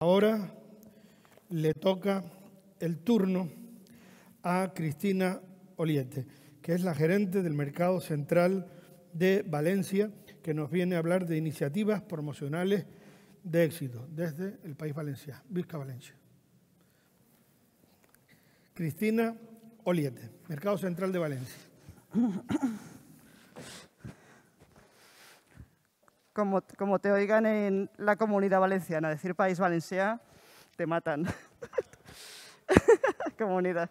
Ahora le toca el turno a Cristina Oliete, que es la gerente del Mercado Central de Valencia, que nos viene a hablar de iniciativas promocionales de éxito desde el país Valenciano, Vizca Valencia. Cristina Oliete, Mercado Central de Valencia. como, te oigan en la comunidad valenciana, decir país valencia te matan. comunidad.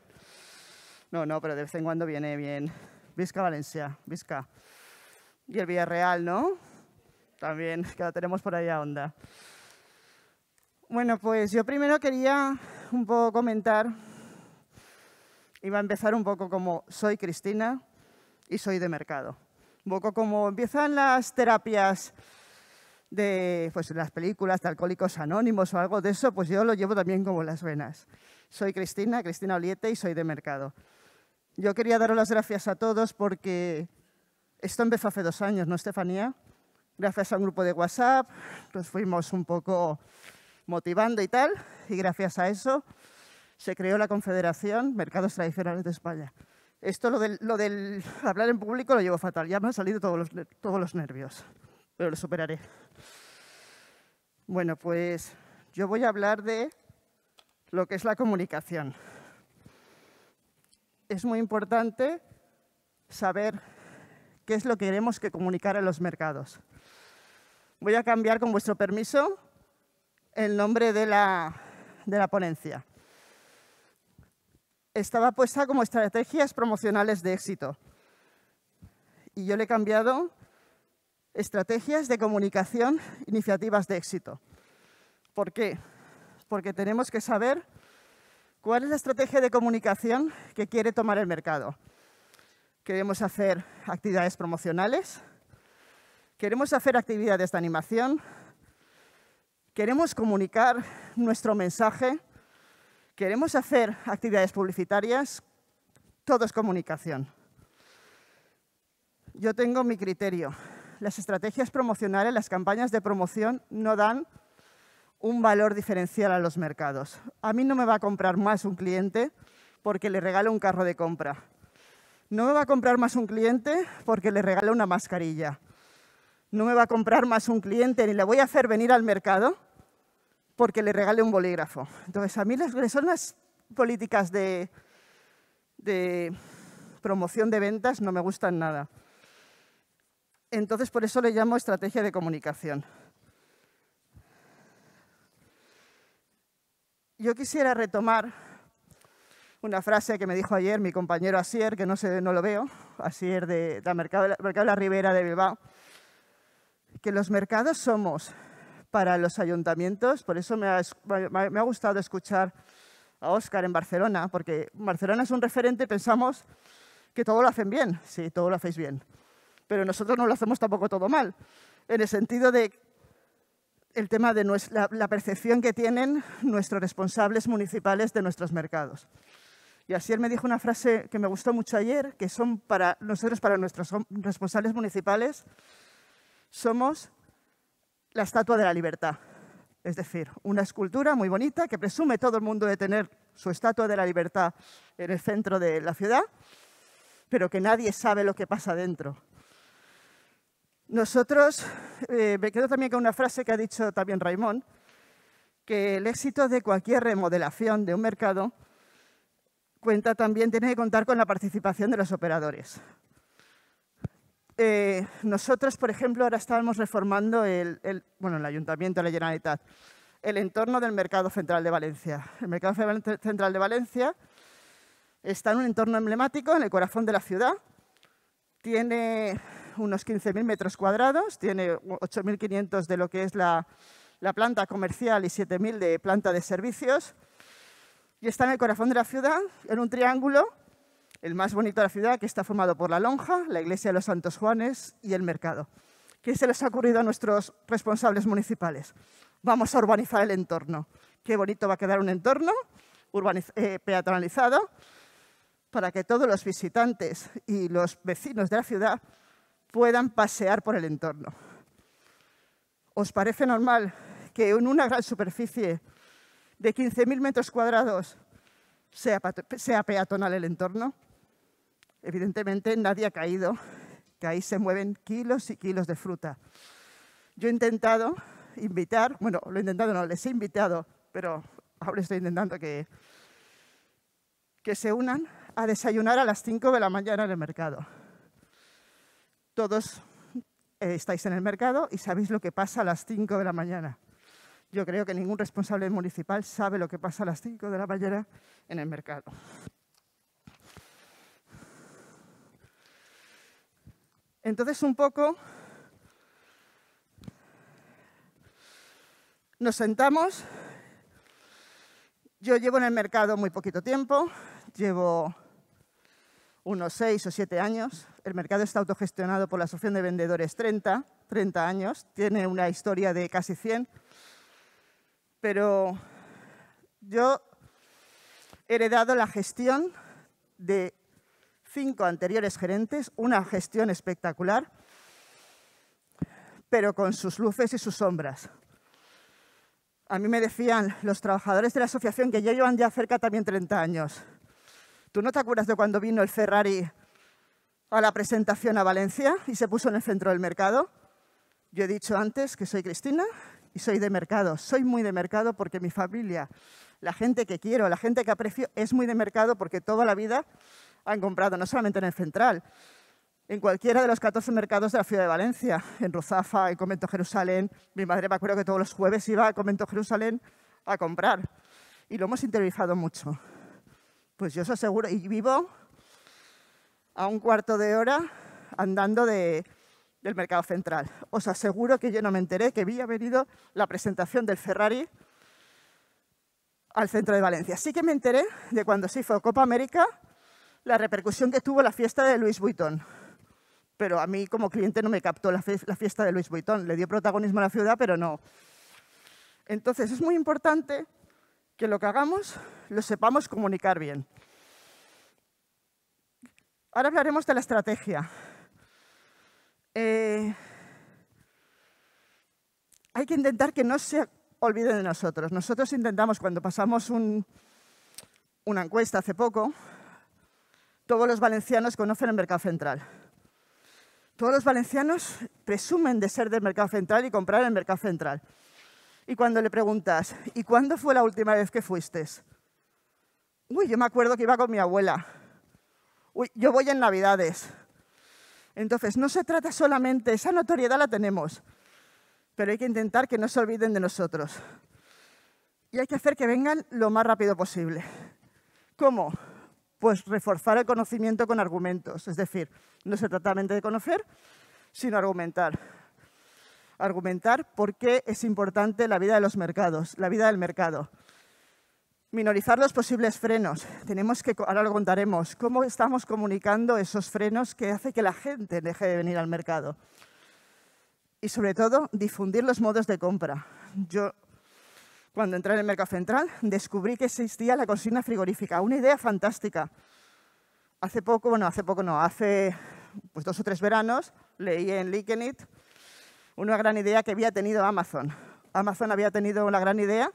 No, no, pero de vez en cuando viene bien. Vizca Valencia, Vizca. Y el Villarreal, ¿no? También, que la tenemos por ahí a onda. Bueno, pues yo primero quería un poco comentar, iba a empezar un poco como soy Cristina y soy de mercado. Un poco como empiezan las terapias de pues, las películas de Alcohólicos Anónimos o algo de eso, pues yo lo llevo también como las venas. Soy Cristina, Cristina Oliete y soy de Mercado. Yo quería daros las gracias a todos porque esto empezó hace dos años, ¿no, Estefanía? Gracias a un grupo de WhatsApp nos fuimos un poco motivando y tal, y gracias a eso se creó la Confederación Mercados Tradicionales de España. Esto, lo del, lo del hablar en público, lo llevo fatal. Ya me han salido todos los, todos los nervios pero lo superaré. Bueno, pues yo voy a hablar de lo que es la comunicación. Es muy importante saber qué es lo que queremos que comunicar a los mercados. Voy a cambiar, con vuestro permiso, el nombre de la, de la ponencia. Estaba puesta como estrategias promocionales de éxito. Y yo le he cambiado estrategias de comunicación, iniciativas de éxito. ¿Por qué? Porque tenemos que saber cuál es la estrategia de comunicación que quiere tomar el mercado. Queremos hacer actividades promocionales, queremos hacer actividades de animación, queremos comunicar nuestro mensaje, queremos hacer actividades publicitarias, todo es comunicación. Yo tengo mi criterio, las estrategias promocionales, las campañas de promoción no dan un valor diferencial a los mercados. A mí no me va a comprar más un cliente porque le regalo un carro de compra. No me va a comprar más un cliente porque le regalo una mascarilla. No me va a comprar más un cliente ni le voy a hacer venir al mercado porque le regale un bolígrafo. Entonces, a mí las, son las políticas de promoción de ventas, no me gustan nada. Entonces, por eso le llamo estrategia de comunicación. Yo quisiera retomar una frase que me dijo ayer mi compañero Asier, que no, sé, no lo veo, Asier de, la Mercado de la, de Ribera de Bilbao, que los mercados somos para los ayuntamientos, por eso me ha, gustado escuchar a Óscar en Barcelona, porque Barcelona es un referente, pensamos que todo lo hacen bien, sí, todo lo hacéis bien, pero nosotros no lo hacemos tampoco todo mal, en el sentido de el tema de la percepción que tienen nuestros responsables municipales de nuestros mercados. Y así él me dijo una frase que me gustó mucho ayer, que son para nosotros, para nuestros responsables municipales, somos la estatua de la libertad. Es decir, una escultura muy bonita que presume todo el mundo de tener su estatua de la libertad en el centro de la ciudad, pero que nadie sabe lo que pasa dentro. Nosotros, eh, me quedo también con una frase que ha dicho también Raimón, que el éxito de cualquier remodelación de un mercado cuenta también, tiene que contar con la participación de los operadores. Eh, nosotros, por ejemplo, ahora estábamos reformando el, el, bueno, el Ayuntamiento, la Generalitat, el entorno del Mercado Central de Valencia. El Mercado Central de Valencia está en un entorno emblemático, en el corazón de la ciudad. Tiene unos 15.000 metros cuadrados, tiene 8.500 de lo que es la, la planta comercial y 7.000 de planta de servicios. Y está en el corazón de la ciudad, en un triángulo, el más bonito de la ciudad, que está formado por la lonja, la iglesia de los Santos Juanes y el mercado. ¿Qué se les ha ocurrido a nuestros responsables municipales? Vamos a urbanizar el entorno. Qué bonito va a quedar un entorno eh, peatonalizado para que todos los visitantes y los vecinos de la ciudad puedan pasear por el entorno. ¿Os parece normal que en una gran superficie de 15.000 metros cuadrados sea, peatonal el entorno? Evidentemente nadie ha caído, que ahí se mueven kilos y kilos de fruta. Yo he intentado invitar, bueno, lo he intentado, no, les he invitado, pero ahora estoy intentando que, que se unan a desayunar a las 5 de la mañana en el mercado todos eh, estáis en el mercado y sabéis lo que pasa a las 5 de la mañana. Yo creo que ningún responsable municipal sabe lo que pasa a las 5 de la mañana en el mercado. Entonces, un poco nos sentamos. Yo llevo en el mercado muy poquito tiempo, llevo unos seis o siete años, el mercado está autogestionado por la Asociación de Vendedores 30, 30 años, tiene una historia de casi 100, pero yo he heredado la gestión de cinco anteriores gerentes, una gestión espectacular, pero con sus luces y sus sombras. A mí me decían los trabajadores de la asociación que ya llevan ya cerca también 30 años. ¿Tú no te acuerdas de cuando vino el Ferrari a la presentación a Valencia y se puso en el centro del mercado. Yo he dicho antes que soy Cristina y soy de mercado. Soy muy de mercado porque mi familia, la gente que quiero, la gente que aprecio, es muy de mercado porque toda la vida han comprado, no solamente en el central, en cualquiera de los 14 mercados de la ciudad de Valencia, en Ruzafa, en Convento Jerusalén. Mi madre me acuerdo que todos los jueves iba a Convento Jerusalén a comprar y lo hemos interiorizado mucho. Pues yo os aseguro, y vivo a un cuarto de hora andando del mercado central. Os aseguro que yo no me enteré que había venido la presentación del Ferrari al centro de Valencia. Sí que me enteré de cuando se hizo Copa América la repercusión que tuvo la fiesta de Luis Vuitton. Pero a mí como cliente no me captó la, fiesta de Luis Vuitton. Le dio protagonismo a la ciudad, pero no. Entonces es muy importante que lo que hagamos lo sepamos comunicar bien. Ahora hablaremos de la estrategia. Eh, hay que intentar que no se olviden de nosotros. Nosotros intentamos, cuando pasamos una encuesta hace poco, todos los valencianos conocen el mercado central. Todos los valencianos presumen de ser del mercado central y comprar en el mercado central. Y cuando le preguntas, ¿y cuándo fue la última vez que fuiste? Uy, yo me acuerdo que iba con mi abuela yo voy en Navidades. Entonces, no se trata solamente, esa notoriedad la tenemos, pero hay que intentar que no se olviden de nosotros. Y hay que hacer que vengan lo más rápido posible. ¿Cómo? Pues reforzar el conocimiento con argumentos. Es decir, no se trata solamente de conocer, sino argumentar. Argumentar por qué es importante la vida de los mercados, la vida del mercado. Minorizar los posibles frenos. Tenemos que, ahora lo contaremos, cómo estamos comunicando esos frenos que hace que la gente deje de venir al mercado. Y sobre todo, difundir los modos de compra. Yo, cuando entré en el mercado central, descubrí que existía la cocina frigorífica, una idea fantástica. Hace poco, bueno, hace poco no, hace pues, dos o tres veranos, leí en Likenit una gran idea que había tenido Amazon. Amazon había tenido una gran idea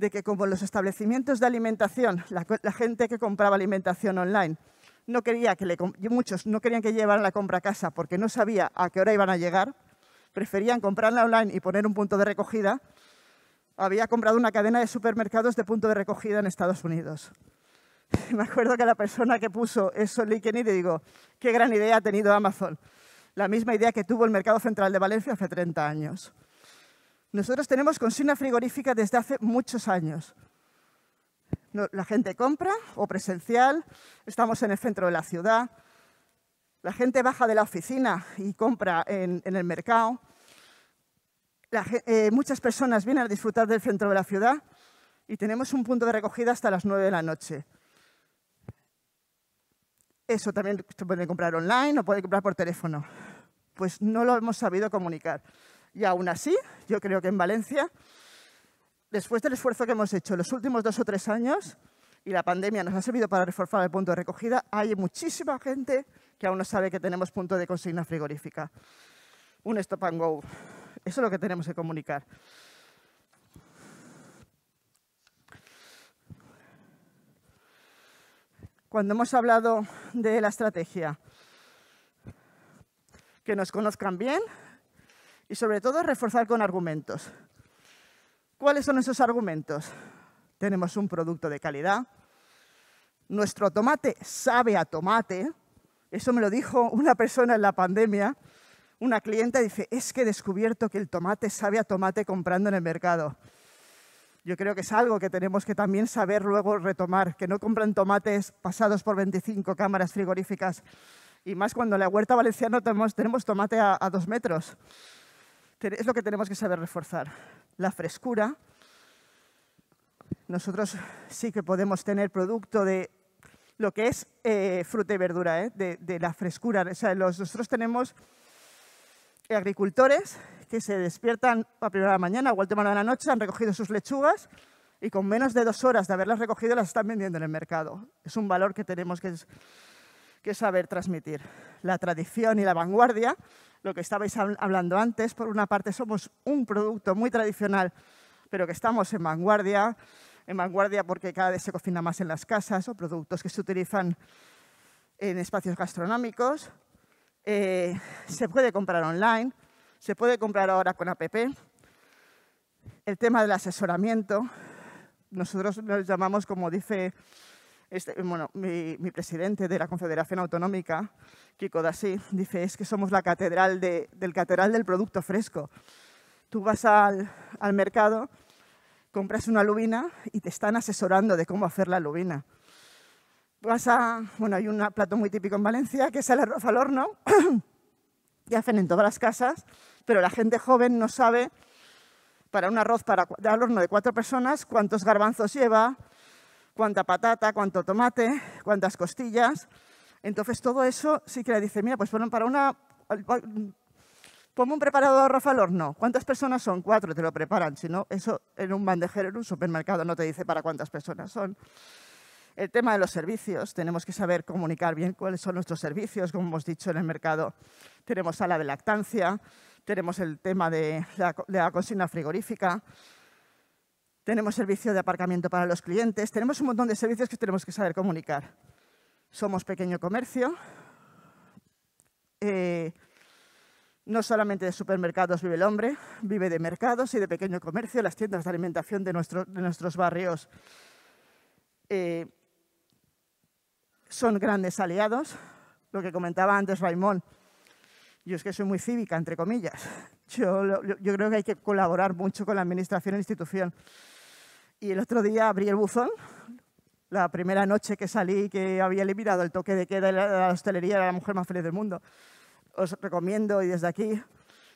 de que como los establecimientos de alimentación, la, gente que compraba alimentación online, no quería que muchos no querían que llevaran la compra a casa porque no sabía a qué hora iban a llegar, preferían comprarla online y poner un punto de recogida, había comprado una cadena de supermercados de punto de recogida en Estados Unidos. Me acuerdo que la persona que puso eso en LinkedIn le digo, qué gran idea ha tenido Amazon. La misma idea que tuvo el Mercado Central de Valencia hace 30 años. Nosotros tenemos consigna frigorífica desde hace muchos años. La gente compra o presencial, estamos en el centro de la ciudad, la gente baja de la oficina y compra en, el mercado. Eh, muchas personas vienen a disfrutar del centro de la ciudad y tenemos un punto de recogida hasta las nueve de la noche. Eso también se puede comprar online o puede comprar por teléfono. Pues no lo hemos sabido comunicar. Y aún así, yo creo que en Valencia, después del esfuerzo que hemos hecho los últimos dos o tres años, y la pandemia nos ha servido para reforzar el punto de recogida, hay muchísima gente que aún no sabe que tenemos punto de consigna frigorífica. Un stop and go. Eso es lo que tenemos que comunicar. Cuando hemos hablado de la estrategia, que nos conozcan bien, y sobre todo reforzar con argumentos. ¿Cuáles son esos argumentos? Tenemos un producto de calidad. Nuestro tomate sabe a tomate. Eso me lo dijo una persona en la pandemia. Una clienta dice, es que he descubierto que el tomate sabe a tomate comprando en el mercado. Yo creo que es algo que tenemos que también saber luego retomar, que no compran tomates pasados por 25 cámaras frigoríficas. Y más cuando en la huerta valenciana tenemos, tenemos tomate a, a dos metros es lo que tenemos que saber reforzar. La frescura. Nosotros sí que podemos tener producto de lo que es eh, fruta y verdura, eh, de, la frescura. nosotros tenemos agricultores que se despiertan a primera de la mañana o al hora de la noche, han recogido sus lechugas y con menos de dos horas de haberlas recogido las están vendiendo en el mercado. Es un valor que tenemos que que saber transmitir. La tradición y la vanguardia, lo que estabais hablando antes, por una parte somos un producto muy tradicional, pero que estamos en vanguardia, en vanguardia porque cada vez se cocina más en las casas o productos que se utilizan en espacios gastronómicos. Eh, se puede comprar online, se puede comprar ahora con APP. El tema del asesoramiento, nosotros nos llamamos, como dice este, mi, presidente de la Confederación Autonómica, Kiko Dassi, dice es que somos la catedral del producto fresco. Tú vas al, mercado, compras una lubina y te están asesorando de cómo hacer la lubina. Vas a, bueno, hay un plato muy típico en Valencia que es el arroz al horno, que hacen en todas las casas, pero la gente joven no sabe para un arroz para, al horno de cuatro personas cuántos garbanzos lleva, cuánta patata, cuánto tomate, cuántas costillas. Entonces todo eso sí que le dice, mira, pues fueron para una... Ponme un preparado de arroz al horno. ¿Cuántas personas son? Cuatro, te lo preparan. Si no, eso en un bandejero, en un supermercado, no te dice para cuántas personas son. El tema de los servicios, tenemos que saber comunicar bien cuáles son nuestros servicios, como hemos dicho en el mercado. Tenemos sala de lactancia, tenemos el tema de la, de la cocina frigorífica, tenemos servicio de aparcamiento para los clientes, tenemos un montón de servicios que tenemos que saber comunicar. Somos pequeño comercio, eh, no solamente de supermercados vive el hombre, vive de mercados y de pequeño comercio, las tiendas de alimentación de, nuestros barrios eh, son grandes aliados. Lo que comentaba antes Raimón, yo es que soy muy cívica, entre comillas. Yo, creo que hay que colaborar mucho con la administración e institución. Y el otro día abrí el buzón, la primera noche que salí que había eliminado el toque de queda de la hostelería era la mujer más feliz del mundo. Os recomiendo y desde aquí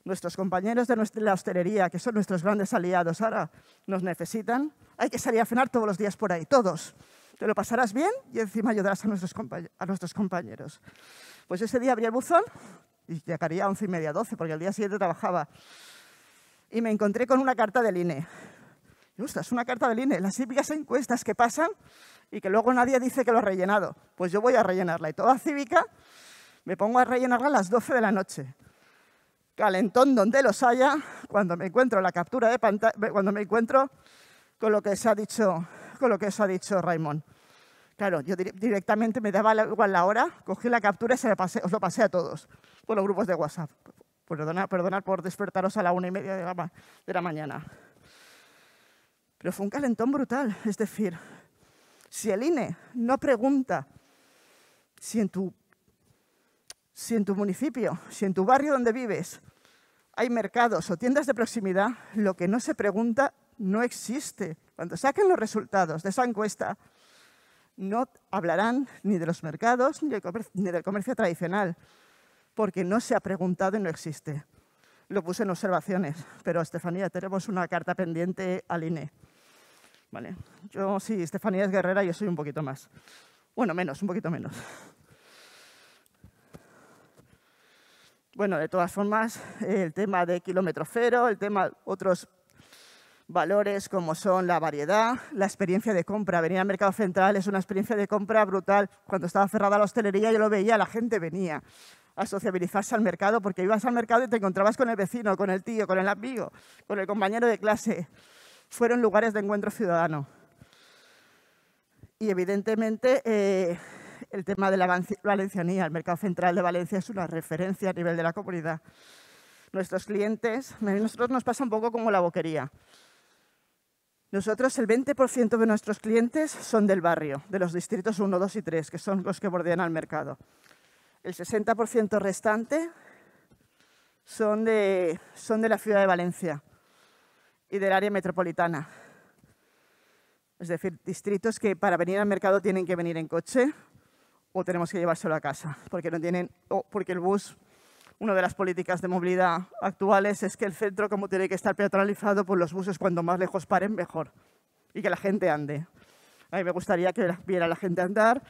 nuestros compañeros de nuestra, la hostelería, que son nuestros grandes aliados ahora, nos necesitan. Hay que salir a cenar todos los días por ahí, todos. Te lo pasarás bien y encima ayudarás a nuestros, compañeros. Pues ese día abrí el buzón y llegaría a once y media, doce, porque el día siguiente trabajaba. Y me encontré con una carta del INE es es una carta del INE, las cívicas encuestas que pasan y que luego nadie dice que lo ha rellenado. Pues yo voy a rellenarla. Y toda cívica me pongo a rellenarla a las 12 de la noche. Calentón donde los haya, cuando me encuentro la captura de pantalla, cuando me encuentro con lo que se ha dicho, con lo que se ha dicho Claro, yo directamente me daba igual la hora, cogí la captura y se la pasé, os lo pasé a todos, por los grupos de WhatsApp. Perdonad, por despertaros a la una y media de la mañana. Pero fue un calentón brutal. Es decir, si el INE no pregunta si en tu, si en tu municipio, si en tu barrio donde vives hay mercados o tiendas de proximidad, lo que no se pregunta no existe. Cuando saquen los resultados de esa encuesta, no hablarán ni de los mercados ni del comercio tradicional, porque no se ha preguntado y no existe. Lo puse en observaciones, pero Estefanía, tenemos una carta pendiente al INE. Yo, sí, Estefanía es guerrera, yo soy un poquito más. Bueno, menos, un poquito menos. Bueno, de todas formas, el tema de kilómetro cero, el tema otros valores como son la variedad, la experiencia de compra. Venir al Mercado Central es una experiencia de compra brutal. Cuando estaba cerrada la hostelería yo lo veía, la gente venía a sociabilizarse al mercado porque ibas al mercado y te encontrabas con el vecino, con el tío, con el amigo, con el compañero de clase fueron lugares de encuentro ciudadano. Y evidentemente eh, el tema de la valencianía, el mercado central de Valencia es una referencia a nivel de la comunidad. Nuestros clientes, a nosotros nos pasa un poco como la boquería. Nosotros el 20% de nuestros clientes son del barrio, de los distritos 1, 2 y 3, que son los que bordean al mercado. El 60% restante son de, son de la ciudad de Valencia y del área metropolitana. Es decir, distritos que para venir al mercado tienen que venir en coche o tenemos que llevárselo a casa, porque no tienen, o porque el bus, una de las políticas de movilidad actuales es que el centro, como tiene que estar peatonalizado, por pues los buses cuando más lejos paren, mejor, y que la gente ande. A mí me gustaría que viera la gente andar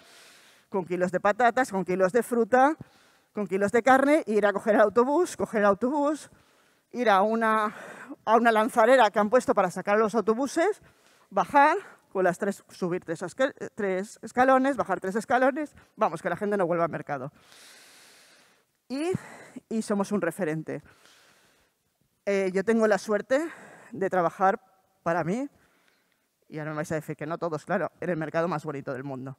con kilos de patatas, con kilos de fruta, con kilos de carne, e ir a coger el autobús, coger el autobús, ir a una, a una lanzadera que han puesto para sacar los autobuses, bajar, con las tres, subir tres, tres escalones, bajar tres escalones, vamos, que la gente no vuelva al mercado. Y, y somos un referente. Eh, yo tengo la suerte de trabajar para mí, y ahora me vais a decir que no todos, claro, en el mercado más bonito del mundo.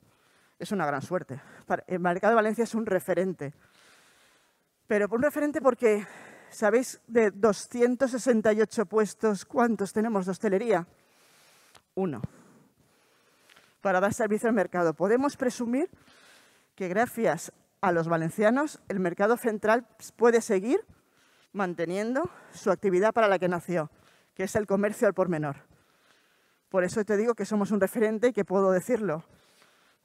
Es una gran suerte. El mercado de Valencia es un referente. Pero un referente porque ¿Sabéis de 268 puestos cuántos tenemos de hostelería? Uno. Para dar servicio al mercado. Podemos presumir que gracias a los valencianos el mercado central puede seguir manteniendo su actividad para la que nació, que es el comercio al por menor. Por eso te digo que somos un referente y que puedo decirlo.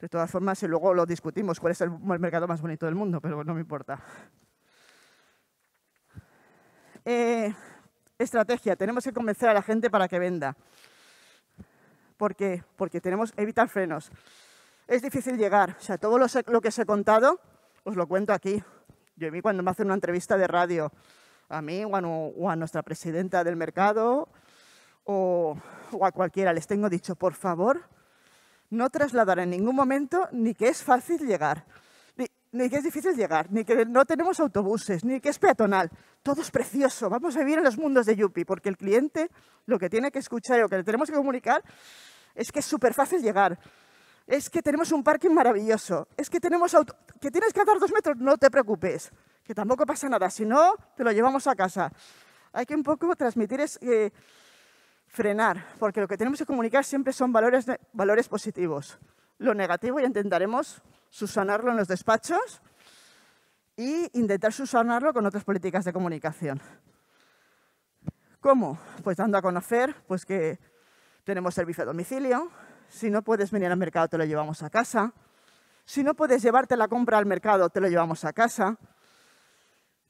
De todas formas, y luego lo discutimos, cuál es el mercado más bonito del mundo, pero no me importa. Eh, estrategia, tenemos que convencer a la gente para que venda. ¿Por Porque tenemos que evitar frenos. Es difícil llegar. O sea, todo lo, que os he contado, os lo cuento aquí. Yo a mí cuando me hacen una entrevista de radio, a mí o a, nuestra presidenta del mercado o, o a cualquiera, les tengo dicho, por favor, no trasladar en ningún momento ni que es fácil llegar ni que es difícil llegar, ni que no tenemos autobuses, ni que es peatonal. Todo es precioso. Vamos a vivir en los mundos de Yupi, porque el cliente lo que tiene que escuchar y lo que le tenemos que comunicar es que es súper fácil llegar. Es que tenemos un parking maravilloso. Es que tenemos que tienes que andar dos metros, no te preocupes. Que tampoco pasa nada. Si no, te lo llevamos a casa. Hay que un poco transmitir es eh, frenar, porque lo que tenemos que comunicar siempre son valores, valores positivos. Lo negativo y intentaremos susanarlo en los despachos e intentar susanarlo con otras políticas de comunicación. ¿Cómo? Pues dando a conocer pues, que tenemos servicio a domicilio, si no puedes venir al mercado te lo llevamos a casa, si no puedes llevarte la compra al mercado te lo llevamos a casa,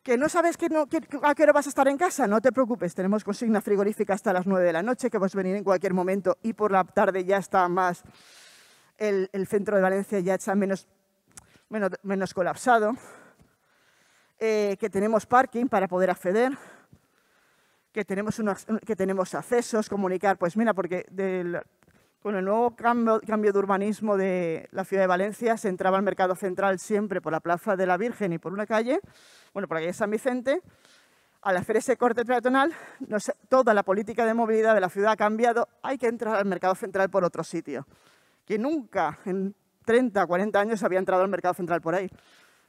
que no sabes que no, a qué hora vas a estar en casa, no te preocupes, tenemos consigna frigorífica hasta las 9 de la noche, que puedes venir en cualquier momento y por la tarde ya está más el, centro de Valencia ya está menos, colapsado, eh, que tenemos parking para poder acceder, que tenemos, que tenemos accesos, comunicar. Pues mira, porque con el nuevo cambio, cambio, de urbanismo de la ciudad de Valencia se entraba al mercado central siempre por la Plaza de la Virgen y por una calle, bueno, por la calle San Vicente. Al hacer ese corte peatonal, toda la política de movilidad de la ciudad ha cambiado, hay que entrar al mercado central por otro sitio que nunca en 30, 40 años había entrado al mercado central por ahí.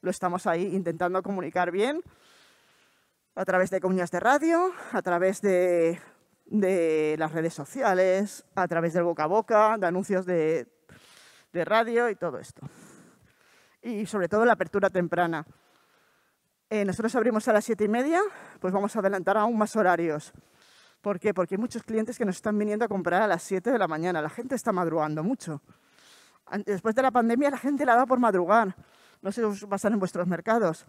Lo estamos ahí intentando comunicar bien a través de comunidades de radio, a través de, las redes sociales, a través del boca a boca, de anuncios de, radio y todo esto. Y sobre todo la apertura temprana. Eh, nosotros abrimos a las siete y media, pues vamos a adelantar aún más horarios. ¿Por qué? Porque hay muchos clientes que nos están viniendo a comprar a las 7 de la mañana. La gente está madrugando mucho. Después de la pandemia la gente la da por madrugar. No sé si pasan en vuestros mercados.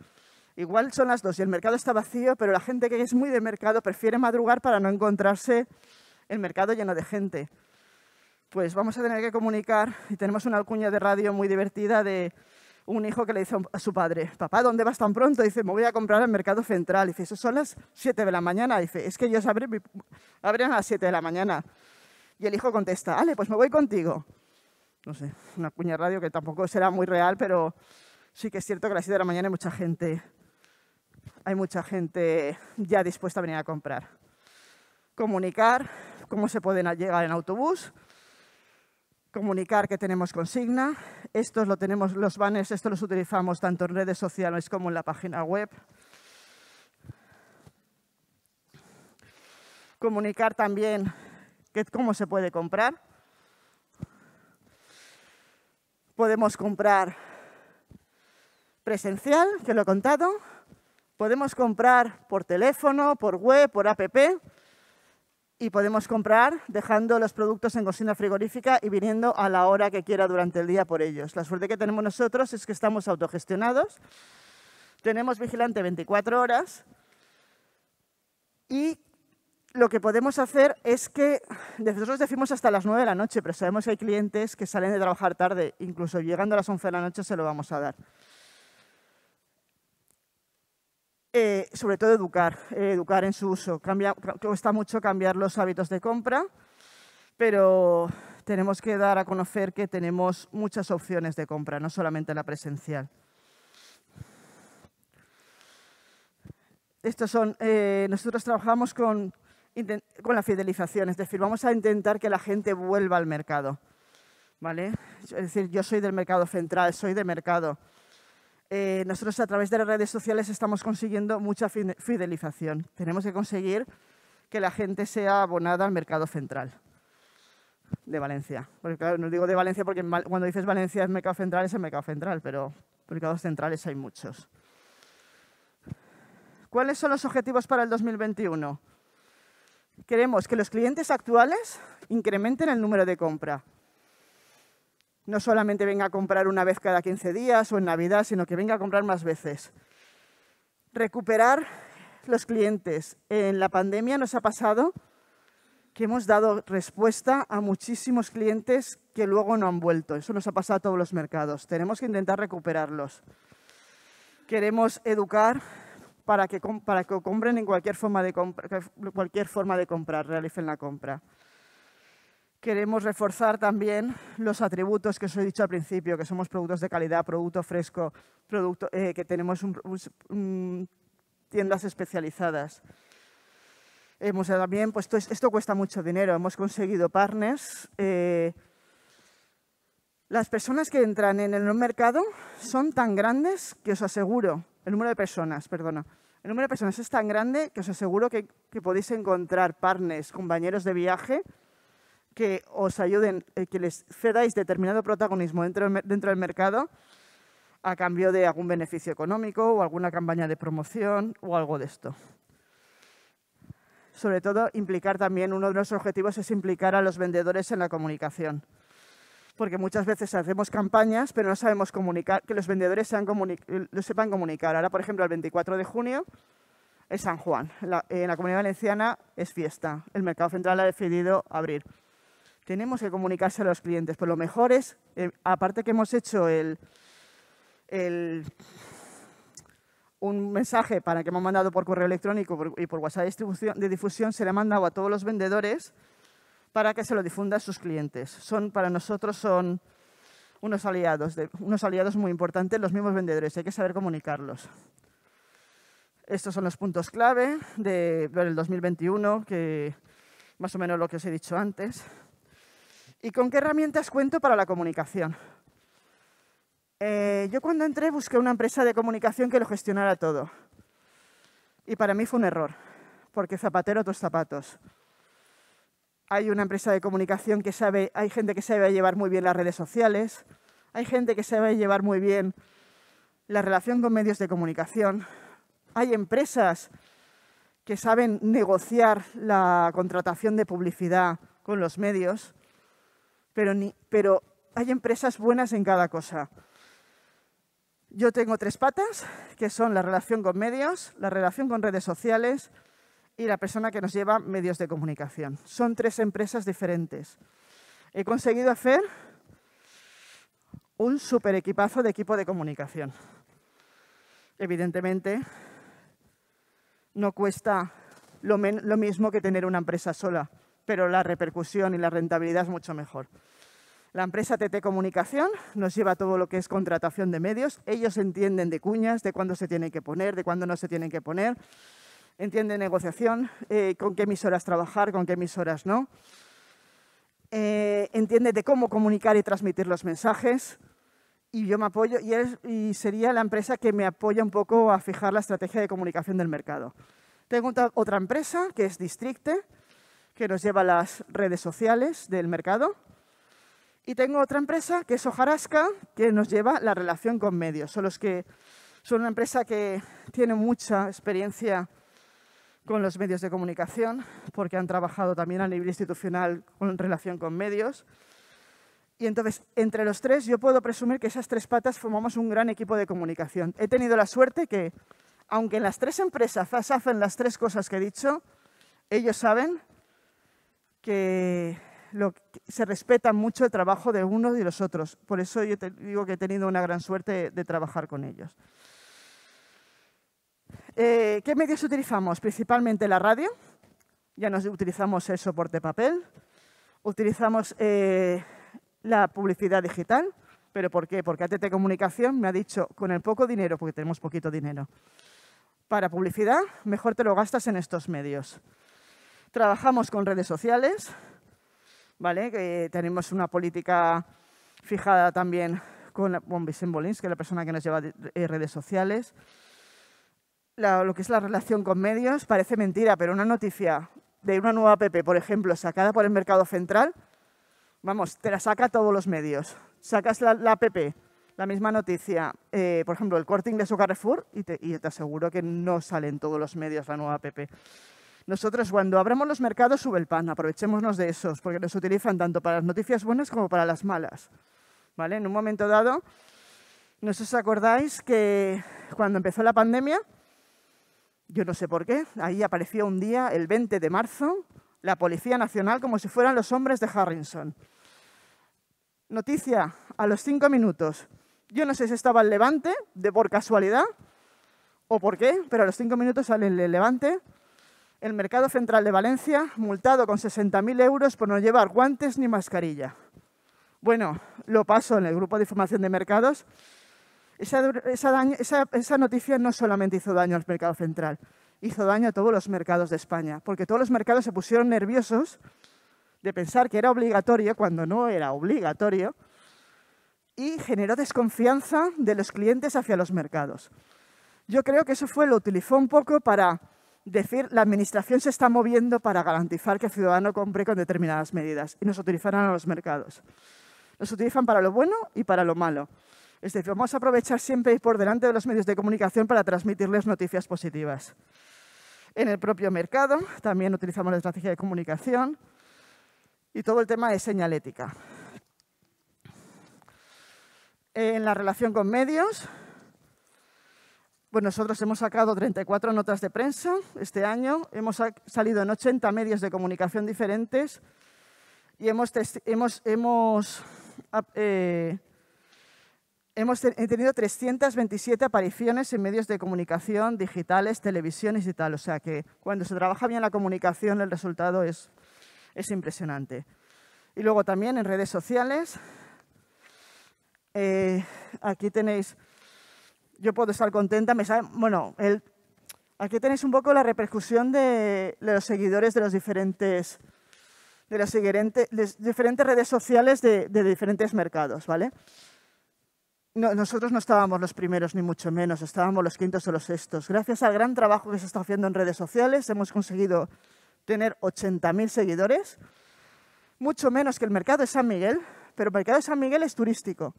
Igual son las dos y el mercado está vacío, pero la gente que es muy de mercado prefiere madrugar para no encontrarse el mercado lleno de gente. Pues vamos a tener que comunicar y tenemos una cuña de radio muy divertida de un hijo que le dice a su padre, papá, ¿dónde vas tan pronto? Dice, me voy a comprar al mercado central. Dice, eso son las 7 de la mañana. Dice, es que ellos abren, a las 7 de la mañana. Y el hijo contesta, vale, pues me voy contigo. No sé, una cuña radio que tampoco será muy real, pero sí que es cierto que a las 7 de la mañana hay mucha gente, hay mucha gente ya dispuesta a venir a comprar. Comunicar cómo se pueden llegar en autobús, comunicar que tenemos consigna. Estos lo tenemos, los banners, estos los utilizamos tanto en redes sociales como en la página web. Comunicar también que, cómo se puede comprar. Podemos comprar presencial, que lo he contado. Podemos comprar por teléfono, por web, por app y podemos comprar dejando los productos en cocina frigorífica y viniendo a la hora que quiera durante el día por ellos. La suerte que tenemos nosotros es que estamos autogestionados, tenemos vigilante 24 horas y lo que podemos hacer es que nosotros decimos hasta las 9 de la noche, pero sabemos que hay clientes que salen de trabajar tarde, incluso llegando a las 11 de la noche se lo vamos a dar. Eh, sobre todo educar, eh, educar en su uso. cuesta mucho cambiar los hábitos de compra, pero tenemos que dar a conocer que tenemos muchas opciones de compra, no solamente la presencial. Estos son, eh, nosotros trabajamos con, con la fidelización, es decir, vamos a intentar que la gente vuelva al mercado. ¿vale? Es decir, yo soy del mercado central, soy de mercado. Eh, nosotros a través de las redes sociales estamos consiguiendo mucha fidelización. Tenemos que conseguir que la gente sea abonada al mercado central de Valencia. Porque no digo de Valencia porque cuando dices Valencia es mercado central, es el mercado central, pero mercados centrales hay muchos. ¿Cuáles son los objetivos para el 2021? Queremos que los clientes actuales incrementen el número de compra no solamente venga a comprar una vez cada 15 días o en Navidad, sino que venga a comprar más veces. Recuperar los clientes. En la pandemia nos ha pasado que hemos dado respuesta a muchísimos clientes que luego no han vuelto. Eso nos ha pasado a todos los mercados. Tenemos que intentar recuperarlos. Queremos educar para que, para compren en cualquier forma, de cualquier forma de comprar, realicen la compra. Queremos reforzar también los atributos que os he dicho al principio, que somos productos de calidad, producto fresco, producto, eh, que tenemos tiendas especializadas. Hemos también, pues esto, cuesta mucho dinero, hemos conseguido partners. Eh, las personas que entran en el mercado son tan grandes que os aseguro, el número de personas, perdona, el número de personas es tan grande que os aseguro que, que podéis encontrar partners, compañeros de viaje, que os ayuden, eh, que les cedáis determinado protagonismo dentro, del mercado a cambio de algún beneficio económico o alguna campaña de promoción o algo de esto. Sobre todo, implicar también, uno de nuestros objetivos es implicar a los vendedores en la comunicación. Porque muchas veces hacemos campañas, pero no sabemos comunicar, que los vendedores lo sepan comunicar. Ahora, por ejemplo, el 24 de junio es San Juan. en la Comunidad Valenciana es fiesta. El Mercado Central ha decidido abrir tenemos que comunicarse a los clientes. Por lo mejor es, eh, aparte que hemos hecho un mensaje para que hemos mandado por correo electrónico y por WhatsApp de, difusión, se le ha mandado a todos los vendedores para que se lo difunda a sus clientes. Son, para nosotros son unos aliados, unos aliados muy importantes, los mismos vendedores, hay que saber comunicarlos. Estos son los puntos clave del 2021, que más o menos lo que os he dicho antes. ¿Y con qué herramientas cuento para la comunicación? Eh, yo cuando entré busqué una empresa de comunicación que lo gestionara todo. Y para mí fue un error, porque zapatero tus zapatos. Hay una empresa de comunicación que sabe, hay gente que sabe llevar muy bien las redes sociales, hay gente que sabe llevar muy bien la relación con medios de comunicación, hay empresas que saben negociar la contratación de publicidad con los medios pero, hay empresas buenas en cada cosa. Yo tengo tres patas, que son la relación con medios, la relación con redes sociales y la persona que nos lleva medios de comunicación. Son tres empresas diferentes. He conseguido hacer un super equipazo de equipo de comunicación. Evidentemente, no cuesta lo mismo que tener una empresa sola pero la repercusión y la rentabilidad es mucho mejor. La empresa TT Comunicación nos lleva todo lo que es contratación de medios. Ellos entienden de cuñas, de cuándo se tienen que poner, de cuándo no se tienen que poner. Entienden negociación, eh, con qué emisoras trabajar, con qué emisoras no. Entienden eh, entiende de cómo comunicar y transmitir los mensajes. Y yo me apoyo, y, y sería la empresa que me apoya un poco a fijar la estrategia de comunicación del mercado. Tengo otra empresa que es Districte, que nos lleva las redes sociales del mercado. Y tengo otra empresa que es Ojarasca, que nos lleva la relación con medios. Son los que son una empresa que tiene mucha experiencia con los medios de comunicación, porque han trabajado también a nivel institucional con relación con medios. Y entonces, entre los tres, yo puedo presumir que esas tres patas formamos un gran equipo de comunicación. He tenido la suerte que, aunque en las tres empresas hacen las tres cosas que he dicho, ellos saben que se respeta mucho el trabajo de unos y los otros. Por eso yo te digo que he tenido una gran suerte de trabajar con ellos. Eh, ¿Qué medios utilizamos? Principalmente la radio. Ya nos utilizamos el soporte papel. Utilizamos eh, la publicidad digital. ¿Pero por qué? Porque ATT Comunicación me ha dicho, con el poco dinero, porque tenemos poquito dinero, para publicidad, mejor te lo gastas en estos medios. Trabajamos con redes sociales, ¿vale? Que tenemos una política fijada también con, con que es la persona que nos lleva eh, redes sociales. lo que es la relación con medios, parece mentira, pero una noticia de una nueva PP, por ejemplo, sacada por el mercado central, vamos, te la saca todos los medios. Sacas la, la app, la misma noticia, eh, por ejemplo, el corting de su Carrefour, y te, y te aseguro que no salen todos los medios la nueva PP. Nosotros cuando abramos los mercados sube el pan, aprovechémonos de esos, porque nos utilizan tanto para las noticias buenas como para las malas. ¿Vale? En un momento dado, no sé si acordáis que cuando empezó la pandemia, yo no sé por qué, ahí apareció un día, el 20 de marzo, la Policía Nacional como si fueran los hombres de Harrison. Noticia, a los cinco minutos. Yo no sé si estaba el Levante, de por casualidad, o por qué, pero a los cinco minutos sale el Levante el Mercado Central de Valencia, multado con 60.000 euros por no llevar guantes ni mascarilla. Bueno, lo paso en el grupo de información de mercados. Esa, esa, noticia no solamente hizo daño al mercado central, hizo daño a todos los mercados de España, porque todos los mercados se pusieron nerviosos de pensar que era obligatorio cuando no era obligatorio y generó desconfianza de los clientes hacia los mercados. Yo creo que eso fue, lo utilizó un poco para decir la administración se está moviendo para garantizar que el ciudadano compre con determinadas medidas y nos utilizarán a los mercados. Nos utilizan para lo bueno y para lo malo. Es decir, vamos a aprovechar siempre y por delante de los medios de comunicación para transmitirles noticias positivas. En el propio mercado también utilizamos la estrategia de comunicación y todo el tema de señalética. En la relación con medios, nosotros hemos sacado 34 notas de prensa este año, hemos salido en 80 medios de comunicación diferentes y hemos, hemos, hemos, eh, hemos tenido 327 apariciones en medios de comunicación digitales, televisiones y tal. O sea que cuando se trabaja bien la comunicación el resultado es, es impresionante. Y luego también en redes sociales. Eh, aquí tenéis yo puedo estar contenta, me bueno, aquí tenéis un poco la repercusión de, los seguidores de los diferentes de las diferentes, redes sociales de, diferentes mercados, ¿vale? nosotros no estábamos los primeros, ni mucho menos, estábamos los quintos o los sextos. Gracias al gran trabajo que se está haciendo en redes sociales, hemos conseguido tener 80.000 seguidores, mucho menos que el mercado de San Miguel, pero el mercado de San Miguel es turístico.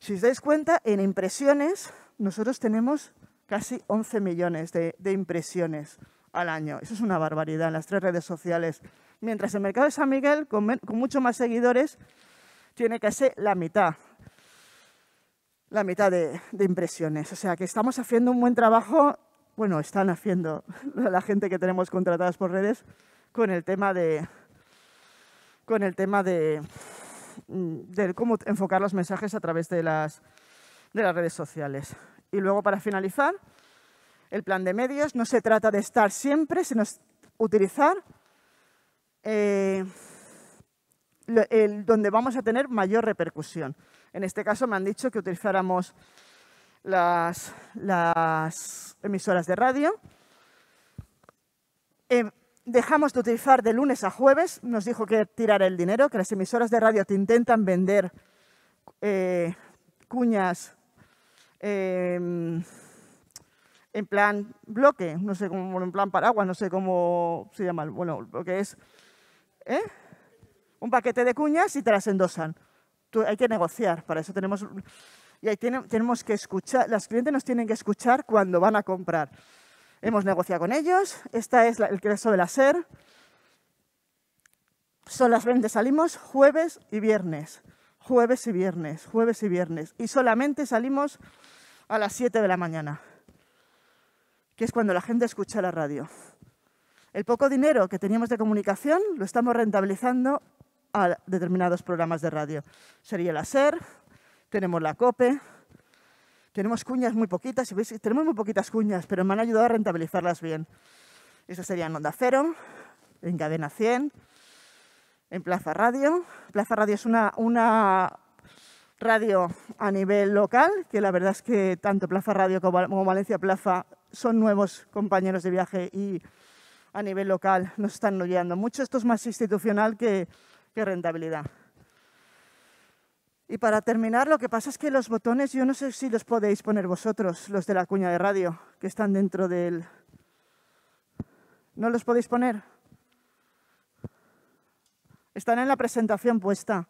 Si os dais cuenta, en impresiones nosotros tenemos casi 11 millones de, impresiones al año. Eso es una barbaridad en las tres redes sociales. Mientras el mercado de San Miguel, con, mucho más seguidores, tiene casi la mitad, la mitad de, de, impresiones. O sea que estamos haciendo un buen trabajo, bueno, están haciendo la gente que tenemos contratadas por redes con el tema de, con el tema de, Mm, de cómo enfocar los mensajes a través de las, de las redes sociales. Y luego, para finalizar, el plan de medios. No se trata de estar siempre, sino utilizar eh, el, donde vamos a tener mayor repercusión. En este caso me han dicho que utilizáramos las, emisoras de radio. Eh, dejamos de utilizar de lunes a jueves, nos dijo que tirar el dinero, que las emisoras de radio te intentan vender eh, cuñas em, en plan bloque, no sé cómo, en plan paraguas, no sé cómo se llama, bueno, lo que es ¿eh? un paquete de cuñas y te las endosan. hay que negociar, para eso tenemos, y ahí tenemos que escuchar, las clientes nos tienen que escuchar cuando van a comprar. Hemos negociado con ellos. Esta es el queso de la SER. Son las 20 salimos jueves y viernes. Jueves y viernes, jueves y viernes. Y solamente salimos a las 7 de la mañana, que es cuando la gente escucha la radio. El poco dinero que teníamos de comunicación lo estamos rentabilizando a determinados programas de radio. Sería la SER, tenemos la COPE, tenemos cuñas muy poquitas, tenemos muy poquitas cuñas, pero me han ayudado a rentabilizarlas bien. sería serían Onda Cero, en Cadena 100, en Plaza Radio. Plaza Radio es una, radio a nivel local, que la verdad es que tanto Plaza Radio como Valencia Plaza son nuevos compañeros de viaje y a nivel local nos están guiando. mucho. Esto es más institucional que, que rentabilidad. Y para terminar, lo que pasa es que los botones, yo no sé si los podéis poner vosotros, los de la cuña de radio, que están dentro del... ¿No los podéis poner? Están en la presentación puesta.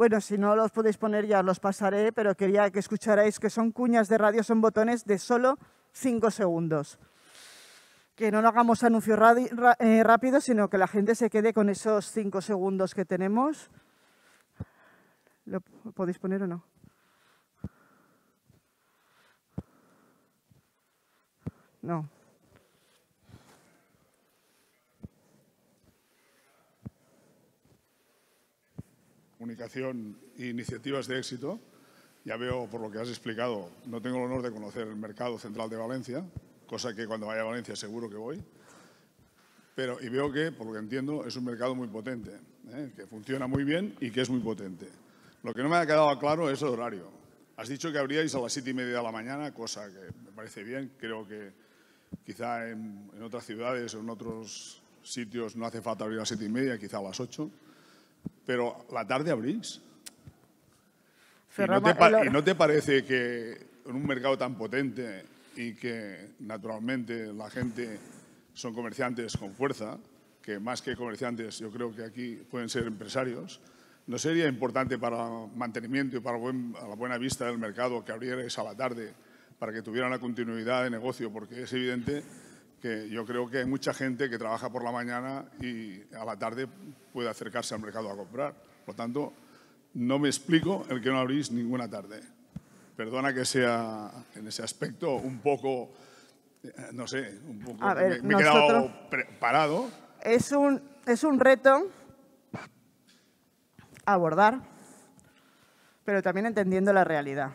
Bueno, si no los podéis poner ya los pasaré, pero quería que escucharais que son cuñas de radio, son botones de solo cinco segundos. Que no lo hagamos anuncios eh, rápidos, sino que la gente se quede con esos cinco segundos que tenemos. ¿Lo podéis poner o no? No. comunicación e iniciativas de éxito. Ya veo por lo que has explicado, no tengo el honor de conocer el mercado central de Valencia, cosa que cuando vaya a Valencia seguro que voy. Pero, y veo que, por lo que entiendo, es un mercado muy potente, ¿eh? que funciona muy bien y que es muy potente. Lo que no me ha quedado claro es el horario. Has dicho que abríais a las siete y media de la mañana, cosa que me parece bien. Creo que quizá en, en otras ciudades o en otros sitios no hace falta abrir a las siete y media, quizá a las ocho pero la tarde abrís. ¿Y no, te, parece que en un mercado tan potente y que naturalmente la gente son comerciantes con fuerza, que más que comerciantes yo creo que aquí pueden ser empresarios, ¿no sería importante para mantenimiento y para la buena vista del mercado que abrierais a la tarde para que tuvieran la continuidad de negocio? Porque es evidente que yo creo que hay mucha gente que trabaja por la mañana y a la tarde puede acercarse al mercado a comprar. Por tanto, no me explico el que no abrís ninguna tarde. Perdona que sea en ese aspecto un poco, eh, no sé, un poco, me, he quedado parado. Es un, es un reto abordar, pero también entendiendo la realidad.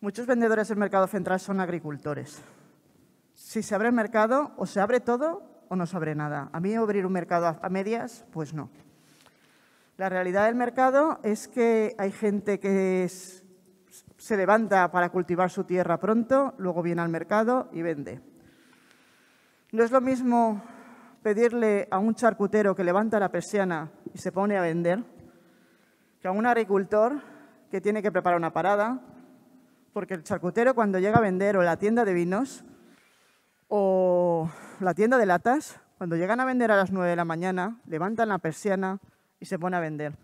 Muchos vendedores del mercado central son agricultores si se abre el mercado, o se abre todo o no se abre nada. A mí abrir un mercado a medias, pues no. La realidad del mercado es que hay gente que se levanta para cultivar su tierra pronto, luego viene al mercado y vende. No es lo mismo pedirle a un charcutero que levanta la persiana y se pone a vender que a un agricultor que tiene que preparar una parada, porque el charcutero cuando llega a vender o la tienda de vinos o la tienda de latas, cuando llegan a vender a las 9 de la mañana, levantan la persiana y se ponen a vender.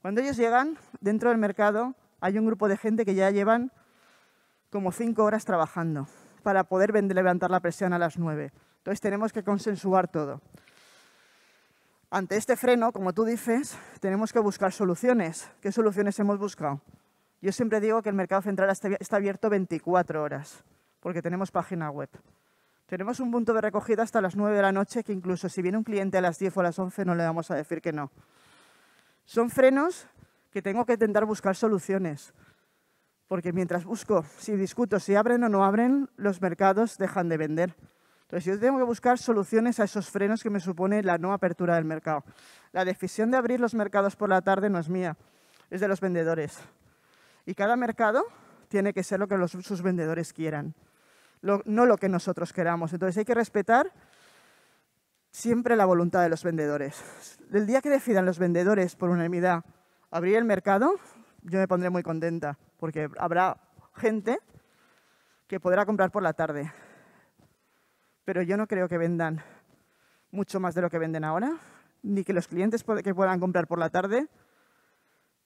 Cuando ellos llegan, dentro del mercado hay un grupo de gente que ya llevan como 5 horas trabajando para poder vender, levantar la persiana a las 9. Entonces tenemos que consensuar todo. Ante este freno, como tú dices, tenemos que buscar soluciones. ¿Qué soluciones hemos buscado? Yo siempre digo que el mercado central está abierto 24 horas, porque tenemos página web. Tenemos un punto de recogida hasta las 9 de la noche que incluso si viene un cliente a las 10 o a las 11 no le vamos a decir que no. Son frenos que tengo que intentar buscar soluciones. Porque mientras busco, si discuto si abren o no abren, los mercados dejan de vender. Entonces yo tengo que buscar soluciones a esos frenos que me supone la no apertura del mercado. La decisión de abrir los mercados por la tarde no es mía, es de los vendedores. Y cada mercado tiene que ser lo que sus vendedores quieran no lo que nosotros queramos. Entonces hay que respetar siempre la voluntad de los vendedores. El día que decidan los vendedores por unanimidad abrir el mercado, yo me pondré muy contenta, porque habrá gente que podrá comprar por la tarde. Pero yo no creo que vendan mucho más de lo que venden ahora, ni que los clientes que puedan comprar por la tarde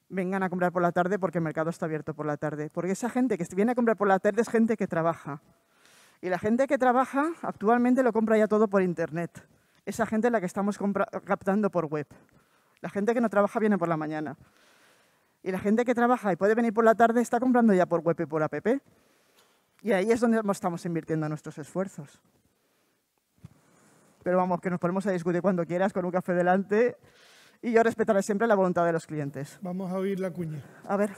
vengan a comprar por la tarde porque el mercado está abierto por la tarde. Porque esa gente que viene a comprar por la tarde es gente que trabaja. Y la gente que trabaja actualmente lo compra ya todo por Internet. Esa gente es la que estamos captando por web. La gente que no trabaja viene por la mañana. Y la gente que trabaja y puede venir por la tarde está comprando ya por web y por app. Y ahí es donde estamos invirtiendo nuestros esfuerzos. Pero vamos, que nos ponemos a discutir cuando quieras con un café delante y yo respetaré siempre la voluntad de los clientes. Vamos a oír la cuña. A ver.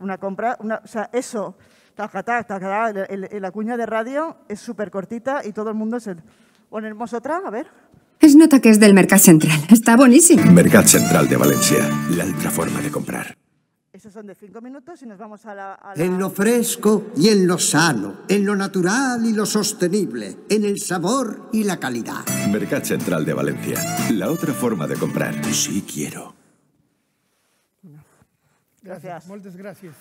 una compra, una, o sea, eso, taca, taca, la cuña de radio es súper cortita y todo el mundo se... Ponemos otra, a ver. Es nota que es del Mercat Central, está buenísimo. Mercat Central de Valencia, la otra forma de comprar. Esos son de cinco minutos y nos vamos a la, a la... En lo fresco y en lo sano, en lo natural y lo sostenible, en el sabor y la calidad. Mercat Central de Valencia, la otra forma de comprar. Sí quiero. Gracias. Moltes gracias.